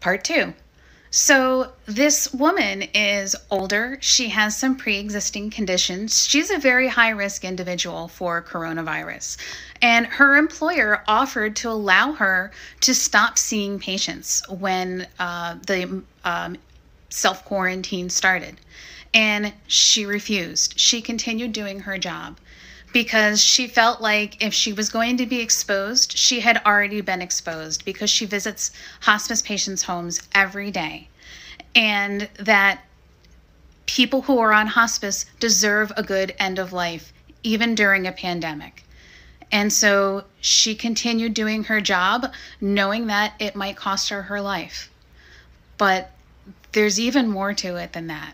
part two. So, this woman is older. She has some pre existing conditions. She's a very high risk individual for coronavirus. And her employer offered to allow her to stop seeing patients when uh, the um, self quarantine started. And she refused. She continued doing her job because she felt like if she was going to be exposed, she had already been exposed because she visits hospice patients' homes every day. And that people who are on hospice deserve a good end of life, even during a pandemic. And so she continued doing her job, knowing that it might cost her her life. But there's even more to it than that.